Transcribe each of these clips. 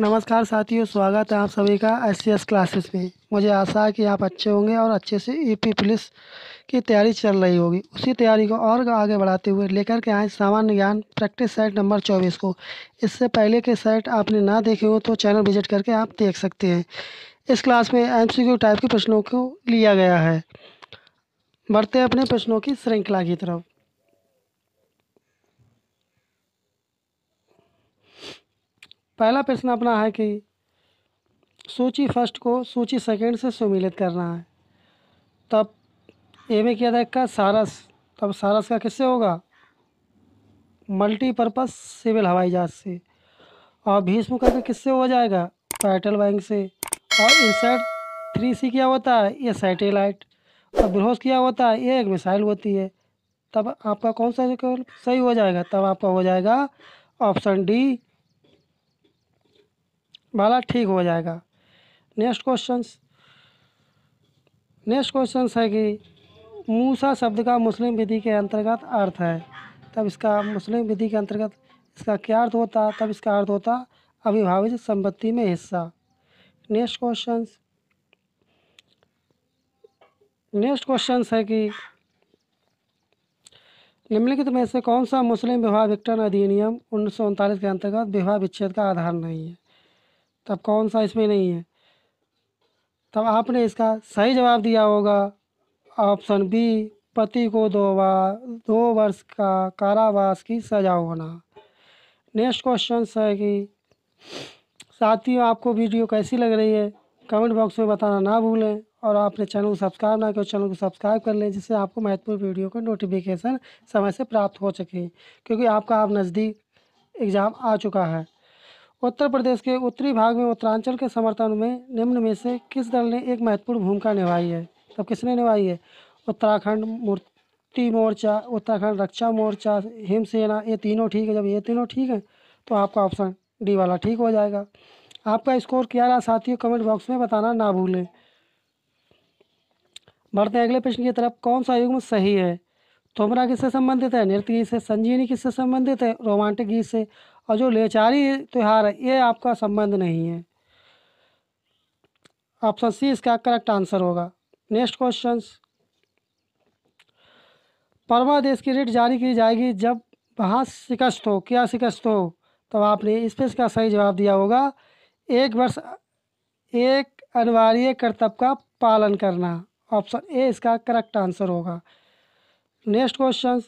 नमस्कार साथियों स्वागत है आप सभी का एस सी एस क्लासेस में मुझे आशा है कि आप अच्छे होंगे और अच्छे से पी e पुलिस की तैयारी चल रही होगी उसी तैयारी को और आगे बढ़ाते हुए लेकर के आए सामान्य ज्ञान प्रैक्टिस सेट नंबर चौबीस को इससे पहले के सेट आपने ना देखे हो तो चैनल विजिट करके आप देख सकते हैं इस क्लास में एम टाइप के प्रश्नों को लिया गया है बढ़ते अपने प्रश्नों की श्रृंखला की तरफ पहला प्रश्न अपना है कि सूची फर्स्ट को सूची सेकंड से सुमिलित करना है तब ए में किया था सारस तब सारस का किससे होगा मल्टीपर्पज़ सिविल हवाई जहाज से और भीष्म का तो किससे हो जाएगा पैटल बैंक से और इंसेट थ्री सी क्या होता है ये सैटेलाइट और ब्रह्मोस क्या होता है ये एक मिसाइल होती है तब आपका कौन सा सही हो जाएगा तब आपका हो जाएगा ऑप्शन डी वाला ठीक हो जाएगा नेक्स्ट क्वेश्चन नेक्स्ट क्वेश्चन है कि मूसा शब्द का मुस्लिम विधि के अंतर्गत अर्थ है तब इसका मुस्लिम विधि के अंतर्गत इसका क्या अर्थ होता तब इसका अर्थ होता अभिभावित संपत्ति में हिस्सा नेक्स्ट क्वेश्चन नेक्स्ट क्वेश्चन है कि निम्नलिखित में से कौन सा मुस्लिम विवाह विक्टन अधिनियम उन्नीस के अंतर्गत विवाह विच्छेद का आधार नहीं है तब कौन सा इसमें नहीं है तब आपने इसका सही जवाब दिया होगा ऑप्शन बी पति को दो बार दो वर्ष का कारावास की सजा होना नेक्स्ट क्वेश्चन है कि साथियों आपको वीडियो कैसी लग रही है कमेंट बॉक्स में बताना ना भूलें और आपने चैनल को सब्सक्राइब ना किया चैनल को सब्सक्राइब कर लें जिससे आपको महत्वपूर्ण वीडियो का नोटिफिकेशन समय से प्राप्त हो सके क्योंकि आपका आप नज़दीक एग्ज़ाम आ चुका है उत्तर प्रदेश के उत्तरी भाग में उत्तरांचल के समर्थन में निम्न में से किस दल ने एक महत्वपूर्ण भूमिका निभाई है तब किसने निभाई है उत्तराखंड मूर्ति मोर्चा उत्तराखंड रक्षा मोर्चा हिमसेना ये तीनों ठीक है जब ये तीनों ठीक हैं तो आपका ऑप्शन डी वाला ठीक हो जाएगा आपका स्कोर क्या रहा साथियों कमेंट बॉक्स में बताना ना भूलें बढ़ते हैं अगले प्रश्न की तरफ कौन सा युग्म सही है तोमरा किससे संबंधित है नृत्य गीत से संजीवनी किससे संबंधित है रोमांटिक गीत से और जो लेचारी त्यौहार है ये आपका संबंध नहीं है ऑप्शन सी इसका करेक्ट आंसर होगा नेक्स्ट क्वेश्चन परमादेश की रेट जारी की जाएगी जब वहाँ शिकस्त हो क्या शिकस्त हो तब आपने इस पर इसका सही जवाब दिया होगा एक वर्ष एक अनिवार्य कर्तव्य का पालन करना ऑप्शन ए इसका करेक्ट आंसर होगा नेक्स्ट क्वेश्चन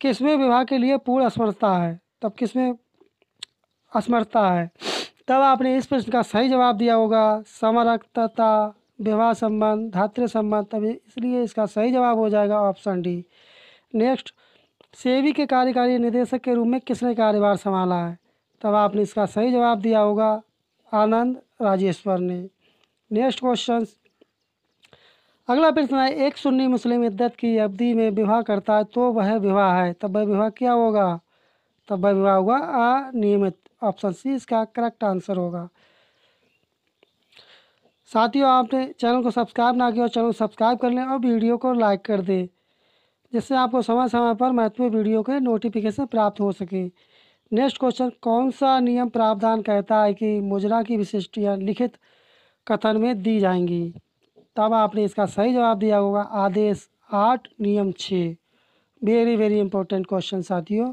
किसमें विवाह के लिए पूर्ण असमर्थता है तब किसमें असमर्थता है तब आपने इस प्रश्न का सही जवाब दिया होगा समरक्तता विवाह संबंध धात्र संबंध तभी इसलिए इसका सही जवाब हो जाएगा ऑप्शन डी नेक्स्ट सेवी के कार्यकारी निदेशक के रूप में किसने कार्यभार संभाला है तब आपने इसका सही जवाब दिया होगा आनंद राजेश्वर ने नेक्स्ट क्वेश्चन अगला प्रश्न है एक सुन्नी मुस्लिम इद्दत की अवधि में विवाह करता है तो वह विवाह है तब वह विवाह क्या होगा तब वह विवाह होगा अनियमित ऑप्शन सी इसका करेक्ट आंसर होगा साथियों आपने चैनल को सब्सक्राइब ना किया और चैनल को सब्सक्राइब कर लें और वीडियो को लाइक कर दें जिससे आपको समय समय पर महत्वपूर्ण वीडियो के नोटिफिकेशन प्राप्त हो सके नेक्स्ट क्वेश्चन कौन सा नियम प्रावधान कहता है कि मुजरा की विशिष्टियाँ लिखित कथन में दी जाएंगी तब आपने इसका सही जवाब दिया होगा आदेश आठ नियम छः वेरी वेरी इंपॉर्टेंट क्वेश्चन साथियों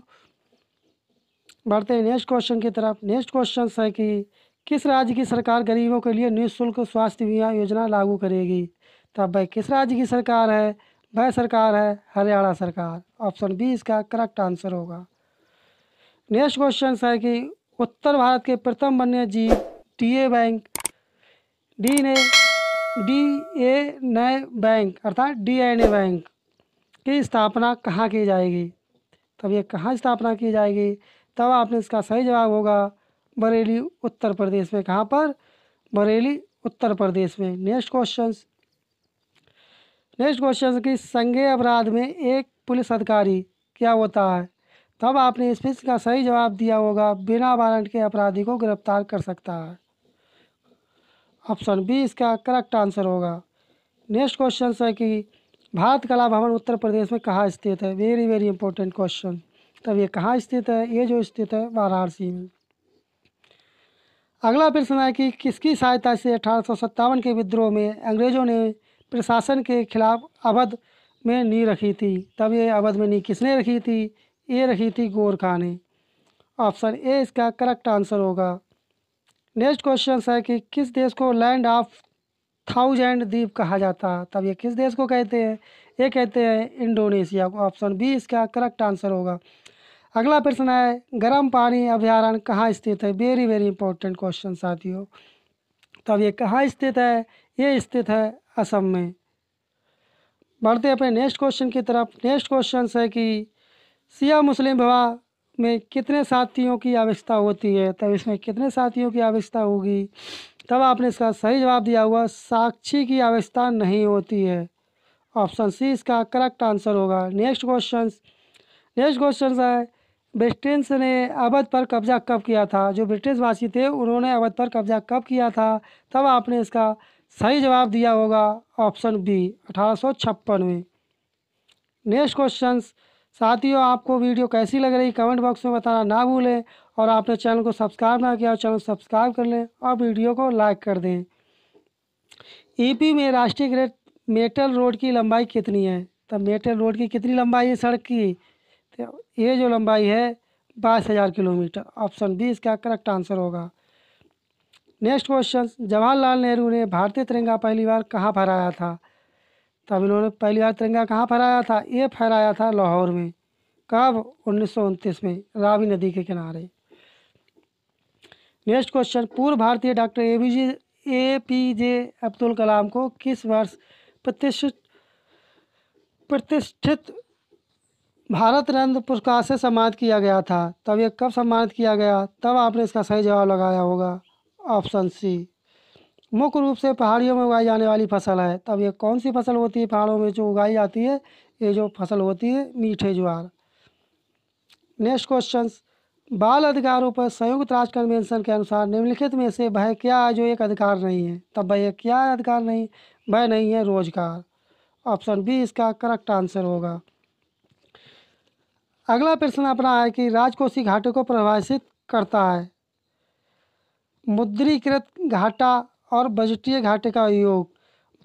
बढ़ते हैं नेक्स्ट क्वेश्चन की तरफ नेक्स्ट क्वेश्चन है कि किस राज्य की सरकार गरीबों के लिए निःशुल्क स्वास्थ्य बीमा योजना लागू करेगी तब भाई किस राज्य की सरकार है वह सरकार है हरियाणा सरकार ऑप्शन बी इसका करेक्ट आंसर होगा नेक्स्ट क्वेश्चन है कि उत्तर भारत के प्रथम वन्य जीव ए बैंक डी ने डी ए नए बैंक अर्थात डी एन ए बैंक की स्थापना कहाँ की जाएगी तब ये कहाँ स्थापना की जाएगी तब आपने इसका सही जवाब होगा बरेली उत्तर प्रदेश में कहाँ पर बरेली उत्तर प्रदेश में नेक्स्ट क्वेश्चन नेक्स्ट क्वेश्चन कि संज्ञेय अपराध में एक पुलिस अधिकारी क्या होता है तब आपने इसमें इसका सही जवाब दिया होगा बिना वारंट के अपराधी को गिरफ्तार कर सकता है ऑप्शन बी इसका करेक्ट आंसर होगा नेक्स्ट क्वेश्चन है कि भारत कला भवन उत्तर प्रदेश में कहाँ स्थित है वेरी वेरी इंपॉर्टेंट क्वेश्चन तब ये कहाँ स्थित है ये जो स्थित है वाराणसी में अगला प्रश्न है कि किसकी सहायता से अठारह के विद्रोह में अंग्रेजों ने प्रशासन के खिलाफ अवध में नी रखी थी तब ये अवध में नी किसने रखी थी ये रखी थी गोरखा ने ऑप्शन ए इसका करेक्ट आंसर होगा नेक्स्ट क्वेश्चन है कि किस देश को लैंड ऑफ थाउजेंड द्वीप कहा जाता है तब ये किस देश को कहते हैं ये कहते हैं इंडोनेशिया को ऑप्शन बी इसका करेक्ट आंसर होगा अगला प्रश्न है गर्म पानी अभ्यारण्य कहाँ स्थित है वेरी वेरी इंपॉर्टेंट क्वेश्चन साथियों तब ये कहाँ स्थित है ये स्थित है असम में बढ़ते अपने नेक्स्ट क्वेश्चन की तरफ नेक्स्ट क्वेश्चन है कि सिया मुस्लिम विवाह में कितने साथियों की आवश्यकता होती है तब इसमें कितने साथियों की आवश्यकता होगी तब आपने इसका सही जवाब दिया हुआ साक्षी की आवश्यकता नहीं होती है ऑप्शन सी इसका करेक्ट आंसर होगा नेक्स्ट क्वेश्चन नेक्स्ट क्वेश्चन है ब्रिटेन ने अवध पर कब्जा कब किया था जो ब्रिटिश वासी थे उन्होंने अवध पर कब्जा कब किया था तब आपने इसका सही जवाब दिया होगा ऑप्शन बी अठारह में नेक्स्ट क्वेश्चन साथियों आपको वीडियो कैसी लग रही कमेंट बॉक्स में बताना ना भूलें और आपने चैनल को सब्सक्राइब ना किया चैनल सब्सक्राइब कर लें और वीडियो को लाइक कर दें ईपी e में राष्ट्रीय ग्रेड मेटल रोड की लंबाई कितनी है तो मेटल रोड की कितनी लंबाई है सड़क की तो ये जो लंबाई है बाईस हज़ार किलोमीटर ऑप्शन बी इसका करेक्ट आंसर होगा नेक्स्ट क्वेश्चन जवाहरलाल नेहरू ने भारतीय तिरंगा पहली बार कहाँ फहराया था तब इन्होंने पहली बार तिरंगा कहाँ फहराया था ये फहराया था लाहौर में कब उन्नीस में रावी नदी के किनारे नेक्स्ट क्वेश्चन पूर्व भारतीय doctor A P J A P J Abdul Kalam को किस वर्ष प्रतिष्ठित प्रतिष्ठित भारत रत्न पुरस्कार से सम्मानित किया गया था तब ये कब सम्मानित किया गया तब आपने इसका सही जवाब लगाया होगा ऑप्शन सी मुख्य रूप से पहाड़ियों में उगाई जाने वाली फसल है तब ये कौन सी फसल होती है पहाड़ों में जो उगाई जाती है ये जो फसल होती है मीठे ज्वार नेक्स्ट क्वेश्चन बाल अधिकारों पर संयुक्त राष्ट्र कन्वेंशन के अनुसार निम्नलिखित में से भय क्या है जो एक अधिकार नहीं है तब भय क्या अधिकार नहीं भय नहीं है रोजगार ऑप्शन बी इसका करेक्ट आंसर होगा अगला प्रश्न अपना है कि राजकोषीय घाटे को प्रभाषित करता है मुद्रीकृत घाटा और बजटीय घाटे का योग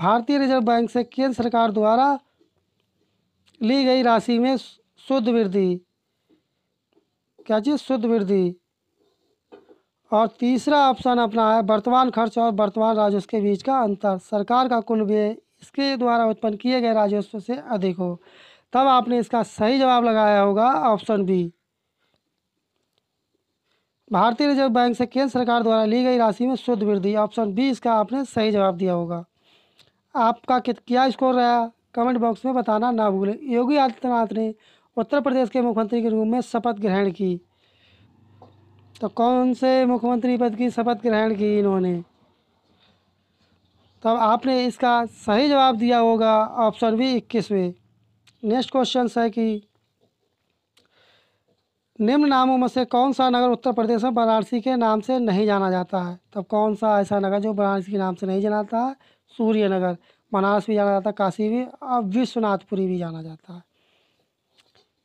भारतीय रिजर्व बैंक से केंद्र सरकार द्वारा ली गई राशि में शुद्ध वृद्धि क्या चीज़ शुद्ध वृद्धि और तीसरा ऑप्शन अपना है वर्तमान खर्च और वर्तमान राजस्व के बीच का अंतर सरकार का कुल व्यय इसके द्वारा उत्पन्न किए गए राजस्व से अधिक हो तब आपने इसका सही जवाब लगाया होगा ऑप्शन बी भारतीय रिजर्व बैंक से केंद्र सरकार द्वारा ली गई राशि में शुद्ध वृद्धि ऑप्शन बी इसका आपने सही जवाब दिया होगा आपका क्या स्कोर रहा कमेंट बॉक्स में बताना ना भूलें योगी आदित्यनाथ ने उत्तर प्रदेश के मुख्यमंत्री के रूप में शपथ ग्रहण की तो कौन से मुख्यमंत्री पद की शपथ ग्रहण की इन्होंने तब तो आपने इसका सही जवाब दिया होगा ऑप्शन बी इक्कीसवें नेक्स्ट क्वेश्चन है कि निम्न नामों में से कौन सा नगर उत्तर प्रदेश में वाराणसी के नाम से नहीं जाना जाता है तब कौन सा ऐसा नगर जो वाराणसी के नाम से नहीं जाना जाता है सूर्य नगर बनारस भी जाना जाता है काशी भी और विश्वनाथपुरी भी जाना जाता है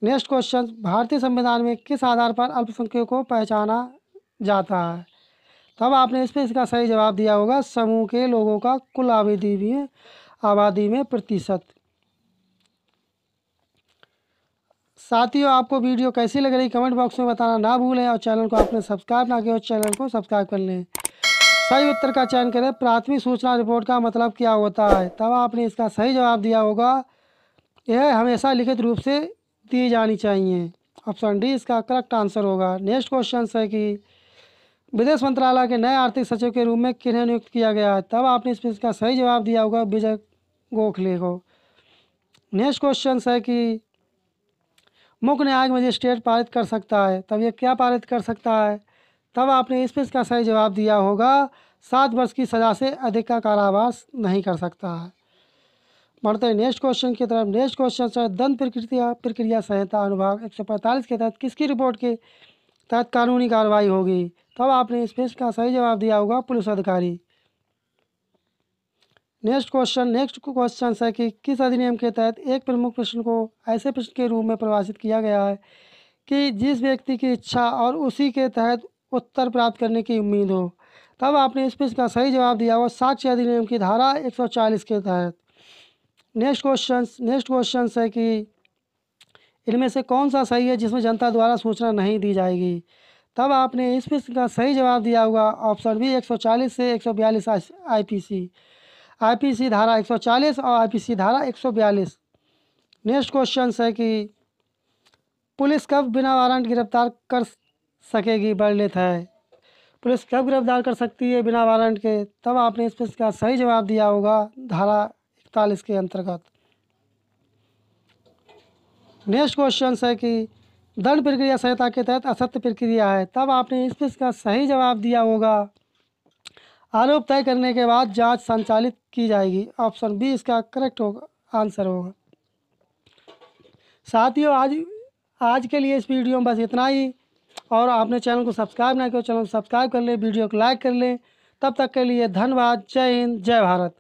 नेक्स्ट क्वेश्चन भारतीय संविधान में किस आधार पर अल्पसंख्यक को पहचाना जाता है तब आपने इस पर इसका सही जवाब दिया होगा समूह के लोगों का कुल आबादी में आबादी में प्रतिशत साथियों आपको वीडियो कैसी लग रही कमेंट बॉक्स में बताना ना भूलें और चैनल को आपने सब्सक्राइब ना किया और चैनल को सब्सक्राइब कर लें सही उत्तर का चयन करें प्राथमिक सूचना रिपोर्ट का मतलब क्या होता है तब आपने इसका सही जवाब दिया होगा यह हमेशा लिखित रूप से दी जानी चाहिए ऑप्शन डी इसका करेक्ट आंसर होगा नेक्स्ट क्वेश्चन है कि विदेश मंत्रालय के नए आर्थिक सचिव के रूप में किन्हें नियुक्त किया गया है तब आपने इसमें इसका सही जवाब दिया होगा विजय गोखले को नेक्स्ट क्वेश्चन है कि मुख्य न्यायिक मजिस्ट्रेट पारित कर सकता है तब यह क्या पारित कर सकता है तब आपने इस प्रश्न का सही जवाब दिया होगा सात वर्ष की सज़ा से अधिक का कारावास नहीं कर सकता है बढ़ते हैं नेक्स्ट क्वेश्चन की तरफ नेक्स्ट क्वेश्चन सर दंड प्रक्रिया प्रक्रिया संहिता अनुभाग एक सौ पैंतालीस के तहत किसकी रिपोर्ट के तहत कानूनी कार्रवाई होगी तब आपने इस प्रश्न का सही जवाब दिया होगा पुलिस अधिकारी नेक्स्ट क्वेश्चन नेक्स्ट क्वेश्चन है कि किस अधिनियम के तहत एक प्रमुख प्रश्न को ऐसे प्रश्न के रूप में परिभाषित किया गया है कि जिस व्यक्ति की इच्छा और उसी के तहत उत्तर प्राप्त करने की उम्मीद हो तब आपने इस प्रश्न का सही जवाब दिया वो साक्ष्य अधिनियम की धारा 140 के तहत नेक्स्ट क्वेश्चन नेक्स्ट क्वेश्चन है कि इनमें से कौन सा सही है जिसमें जनता द्वारा सूचना नहीं दी जाएगी तब आपने इस प्रश्न का सही जवाब दिया हुआ ऑप्शन बी 140 से 142 सी आईपीसी धारा 140 और आईपीसी धारा 142 नेक्स्ट क्वेश्चन है कि पुलिस कब बिना वारंट गिरफ्तार कर सकेगी बर्डलेथ है पुलिस कब गिरफ्तार कर सकती है बिना वारंट के तब आपने इस का सही जवाब दिया होगा धारा इकतालीस के अंतर्गत नेक्स्ट क्वेश्चन है कि दंड प्रक्रिया संहिता के तहत असत्य प्रक्रिया है तब आपने इस का सही जवाब दिया होगा आरोप तय करने के बाद जांच संचालित की जाएगी ऑप्शन बी इसका करेक्ट होगा आंसर होगा साथियों आज आज के लिए इस वीडियो में बस इतना ही और आपने चैनल को सब्सक्राइब ना किया चैनल सब्सक्राइब कर लें वीडियो को लाइक कर लें तब तक के लिए धन्यवाद जय हिंद जय भारत